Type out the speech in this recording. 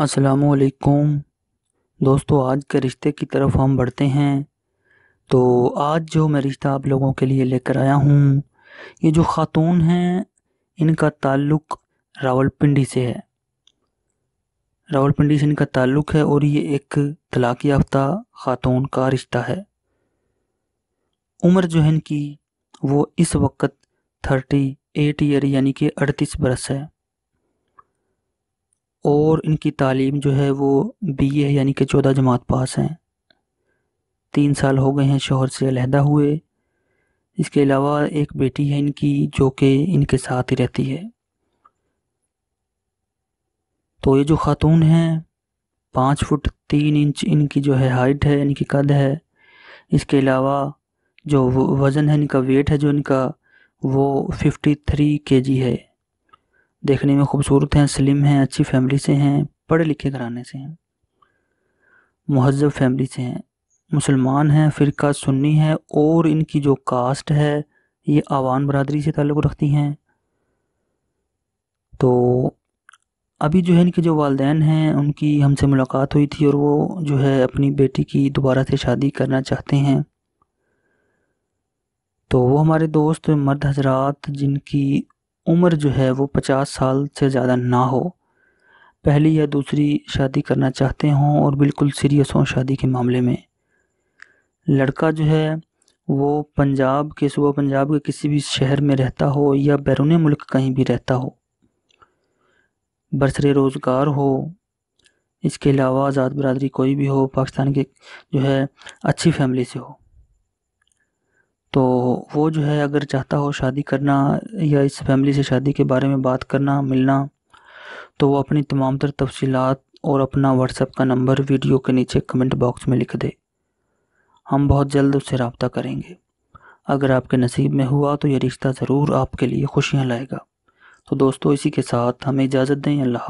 असलकुम दोस्तों आज के रिश्ते की तरफ हम बढ़ते हैं तो आज जो मैं रिश्ता आप लोगों के लिए लेकर आया हूँ ये जो ख़ातून हैं इनका ताल्लुक़ रावलपिंडी से है रावलपिंडी से इनका ताल्लुक़ है और ये एक तलाक़ याफ्ता ख़ातून का रिश्ता है उम्र जो है इनकी वो इस वक्त थर्टी एट ईयर यानी कि अड़तीस बरस है और इनकी तालीम जो है वो बी ए यानी कि चौदह जमात पास हैं तीन साल हो गए हैं शोहर से अलहदा हुए इसके अलावा एक बेटी है इनकी जो कि इनके साथ ही रहती है तो ये जो ख़ातून हैं पाँच फुट तीन इंच इनकी जो है हाइट है इनकी कद है इसके अलावा जो वज़न है इनका वेट है जो इनका वो फिफ्टी थ्री के जी है देखने में खूबसूरत हैं स्लिम हैं अच्छी फैमिली से हैं पढ़े लिखे घराने से हैं महजब फैमिली से हैं मुसलमान हैं फ़िरका सुन्नी है और इनकी जो कास्ट है ये आवान बरदरी से ताल्लुक़ रखती हैं तो अभी जो है इनके जो वालदेन हैं उनकी हमसे मुलाकात हुई थी और वो जो है अपनी बेटी की दोबारा से शादी करना चाहते हैं तो वो हमारे दोस्त मर्द हजरात जिनकी उम्र जो है वो पचास साल से ज़्यादा ना हो पहली या दूसरी शादी करना चाहते हों और बिल्कुल सीरियस हों शादी के मामले में लड़का जो है वो पंजाब के सुबह पंजाब के किसी भी शहर में रहता हो या बैरून मुल्क कहीं भी रहता हो बरसरे रोज़गार हो इसके अलावा आज़ाद बरदरी कोई भी हो पाकिस्तान के जो है अच्छी फैमिली से हो तो वो जो है अगर चाहता हो शादी करना या इस फैमिली से शादी के बारे में बात करना मिलना तो वो अपनी तमाम तर तफसीलात और अपना व्हाट्सएप का नंबर वीडियो के नीचे कमेंट बॉक्स में लिख दे हम बहुत जल्द उससे रबता करेंगे अगर आपके नसीब में हुआ तो ये रिश्ता ज़रूर आपके लिए खुशियाँ लाएगा तो दोस्तों इसी के साथ हमें इजाज़त दें अल्लाह